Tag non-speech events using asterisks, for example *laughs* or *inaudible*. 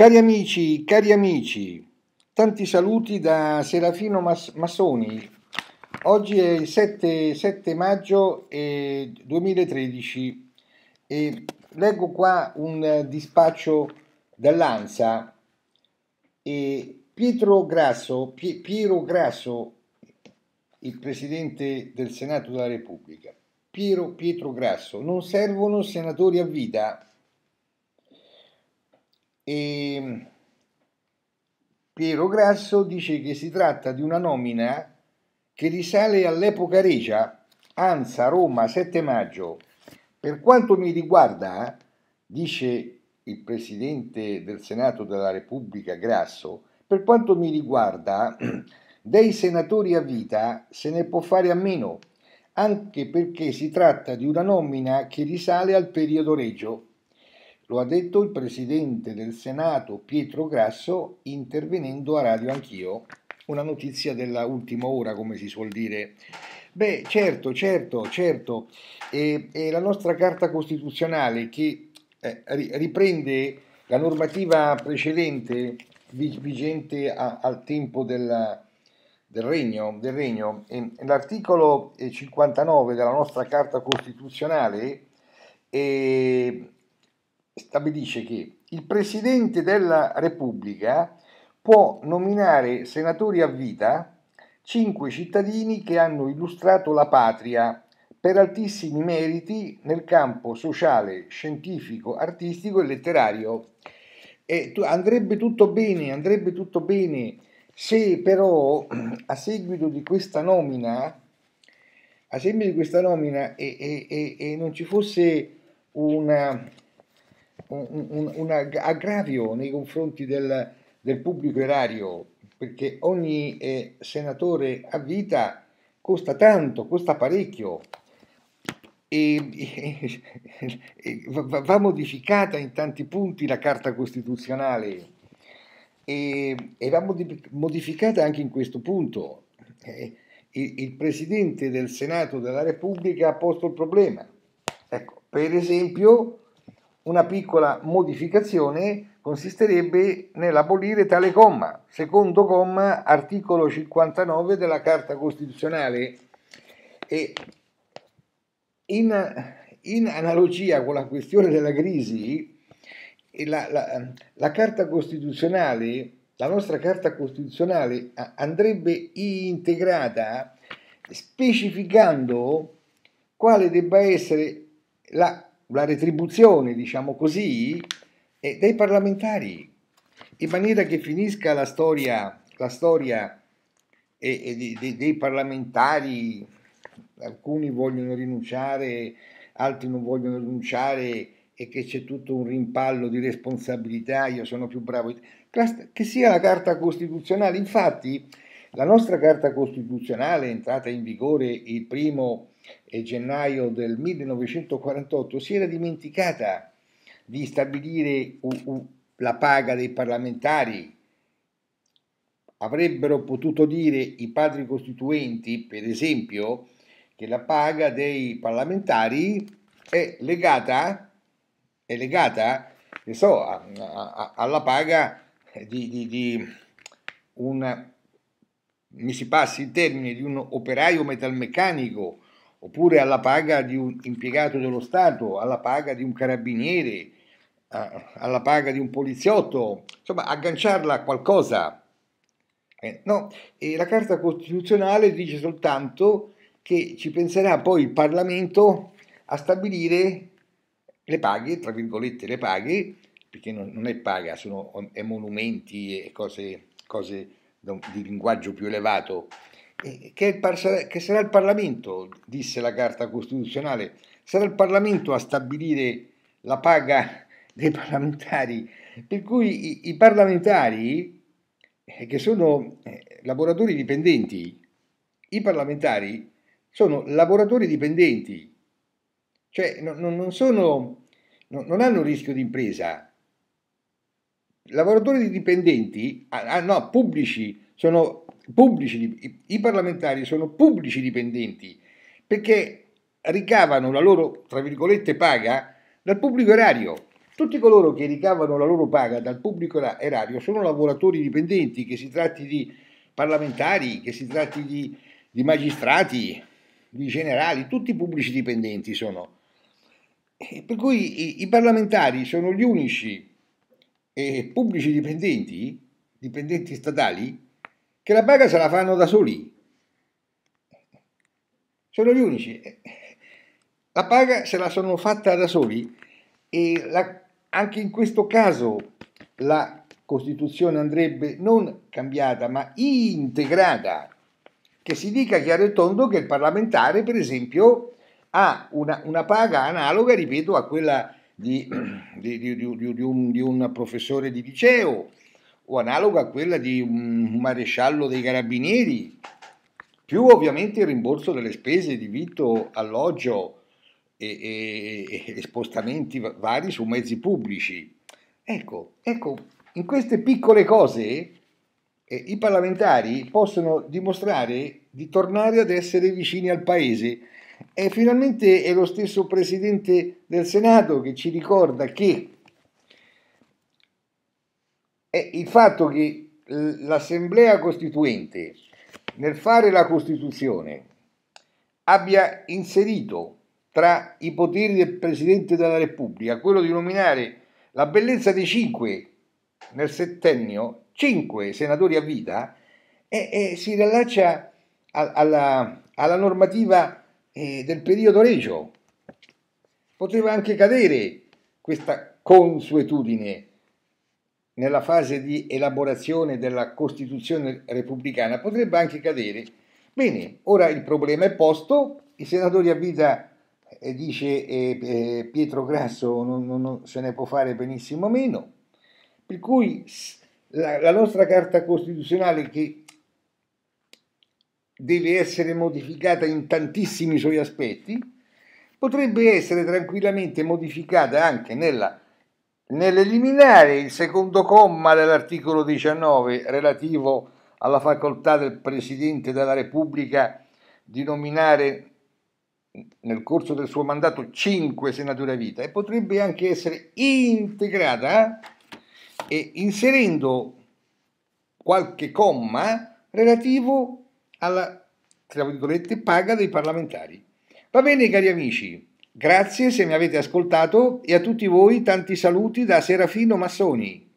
Cari amici, cari amici, tanti saluti da Serafino Mas- Massoni. Oggi è il 7, 7 maggio eh, 2013 e leggo qua un dispaccio dall'ANSA. E Pietro Grasso, Pie- Piero Grasso, il Presidente del Senato della Repubblica, Piero Pietro Grasso, non servono senatori a vita e Piero Grasso dice che si tratta di una nomina che risale all'epoca regia, Anza, Roma, 7 maggio. Per quanto mi riguarda, dice il Presidente del Senato della Repubblica Grasso, per quanto mi riguarda, *clears throat* dei senatori a vita se ne può fare a meno, anche perché si tratta di una nomina che risale al periodo regio. Lo ha detto il presidente del Senato Pietro Grasso intervenendo a radio anch'io. Una notizia dell'ultima ora, come si suol dire. Beh, certo, certo, certo. E, e la nostra Carta Costituzionale che eh, riprende la normativa precedente vigente a, al tempo della, del regno. Del regno. l'articolo 59 eh, della nostra Carta Costituzionale eh, stabilisce che il Presidente della Repubblica può nominare senatori a vita cinque cittadini che hanno illustrato la patria per altissimi meriti nel campo sociale, scientifico, artistico e letterario. E andrebbe tutto bene, andrebbe tutto bene se però a seguito di questa nomina, a seguito di questa nomina e, e, e non ci fosse una, un, un, un aggravio nei confronti del, del, pubblico erario, perché ogni eh, senatore a vita costa tanto, costa parecchio. E, e, e, va, va modificata in tanti punti la Carta Costituzionale e, va modificata anche in questo punto. Eh, il, il Presidente del Senato della Repubblica ha posto il problema. Ecco, per esempio, una piccola modificazione consisterebbe nell'abolire tale comma, secondo comma articolo 59 della Carta Costituzionale e in, in analogia con la questione della crisi, la, la, la Carta Costituzionale, la nostra Carta Costituzionale andrebbe integrata specificando quale debba essere la la retribuzione, diciamo così, dei parlamentari, in maniera che finisca la storia, la storia dei parlamentari, alcuni vogliono rinunciare, altri non vogliono rinunciare e che c'è tutto un rimpallo di responsabilità, io sono più bravo, che sia la carta costituzionale. Infatti la nostra Carta Costituzionale, entrata in vigore il primo eh, gennaio del 1948, si era dimenticata di stabilire la paga dei parlamentari. Avrebbero potuto dire i padri costituenti, per esempio, che la paga dei parlamentari è legata, è legata so, a, a, alla paga di, di, di un mi si passi il termine, di un operaio metalmeccanico, oppure alla paga di un impiegato dello Stato, alla paga di un carabiniere, alla paga di un poliziotto, insomma agganciarla a qualcosa. Eh, no, e la Carta Costituzionale dice soltanto che ci penserà poi il Parlamento a stabilire le paghe, tra virgolette le paghe, perché non, è paga, sono emolumenti e cose, cose di linguaggio più elevato, che, par- che sarà il Parlamento, disse la Carta Costituzionale, sarà il Parlamento a stabilire la paga *laughs* dei parlamentari, per cui i, i parlamentari eh, che sono eh, lavoratori dipendenti, i parlamentari sono lavoratori dipendenti, cioè non, non, sono, non hanno rischio di impresa, lavoratori dipendenti, ah, ah, no, pubblici, sono pubblici, i parlamentari sono pubblici dipendenti perché ricavano la loro, tra virgolette, paga dal pubblico erario. Tutti coloro che ricavano la loro paga dal pubblico erario sono lavoratori dipendenti, che si tratti di parlamentari, che si tratti di, di magistrati, di generali, tutti pubblici dipendenti sono. Per cui i, i parlamentari sono gli unici eh, pubblici dipendenti, dipendenti statali, che la paga se la fanno da soli. Sono gli unici. La paga se la sono fatta da soli e la, anche in questo caso la Costituzione andrebbe non cambiata ma integrata. Che si dica chiaro e tondo che il parlamentare, per esempio, ha una, una paga analoga, ripeto, a quella di, di, di, un, di, un, professore di liceo o analoga a quella di un maresciallo dei carabinieri, più ovviamente il rimborso delle spese di vitto, alloggio e, e, e spostamenti vari su mezzi pubblici. Ecco, ecco, in queste piccole cose eh, i parlamentari possono dimostrare di tornare ad essere vicini al paese e finalmente è lo stesso Presidente del Senato che ci ricorda che il fatto che l'Assemblea Costituente nel fare la Costituzione abbia inserito tra i poteri del Presidente della Repubblica quello di nominare la bellezza dei cinque nel settennio, cinque senatori a vita, e, e si riallaccia alla, alla normativa eh, del periodo regio. Poteva anche cadere questa consuetudine nella fase di elaborazione della Costituzione repubblicana, potrebbe anche cadere. Bene, ora il problema è posto, i senatori a vita eh, dice eh, eh Pietro Grasso non, non, non, se ne può fare benissimo meno, per cui la, la nostra carta costituzionale che deve essere modificata in tantissimi suoi aspetti, potrebbe essere tranquillamente modificata anche nella, nell'eliminare il secondo comma dell'articolo 19 relativo alla facoltà del Presidente della Repubblica di nominare nel corso del suo mandato 5 senatori a vita e potrebbe anche essere integrata e inserendo qualche comma relativo alla tra virgolette, paga dei parlamentari. Va bene cari amici, grazie se mi avete ascoltato e a tutti voi tanti saluti da Serafino Massoni.